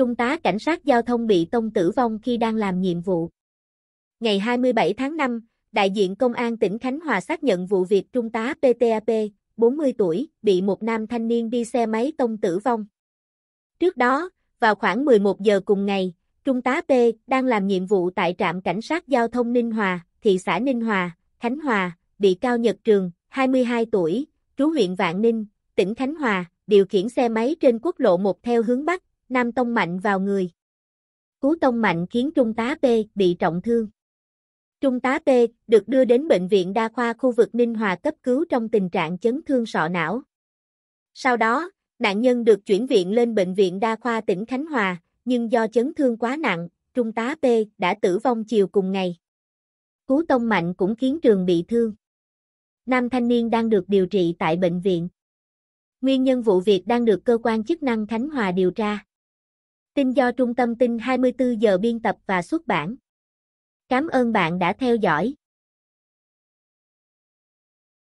trung tá cảnh sát giao thông bị tông tử vong khi đang làm nhiệm vụ. Ngày 27 tháng 5, đại diện công an tỉnh Khánh Hòa xác nhận vụ việc trung tá PTAP, 40 tuổi, bị một nam thanh niên đi xe máy tông tử vong. Trước đó, vào khoảng 11 giờ cùng ngày, trung tá P đang làm nhiệm vụ tại trạm cảnh sát giao thông Ninh Hòa, thị xã Ninh Hòa, Khánh Hòa, bị cao Nhật Trường, 22 tuổi, trú huyện Vạn Ninh, tỉnh Khánh Hòa, điều khiển xe máy trên quốc lộ 1 theo hướng Bắc, Nam Tông mạnh vào người. Cú Tông mạnh khiến Trung tá P bị trọng thương. Trung tá P được đưa đến bệnh viện đa khoa khu vực Ninh Hòa cấp cứu trong tình trạng chấn thương sọ não. Sau đó, nạn nhân được chuyển viện lên bệnh viện đa khoa tỉnh Khánh Hòa, nhưng do chấn thương quá nặng, Trung tá P đã tử vong chiều cùng ngày. Cú Tông mạnh cũng khiến trường bị thương. Nam thanh niên đang được điều trị tại bệnh viện. Nguyên nhân vụ việc đang được cơ quan chức năng Khánh Hòa điều tra. Tin do Trung tâm tin 24 giờ biên tập và xuất bản. Cảm ơn bạn đã theo dõi.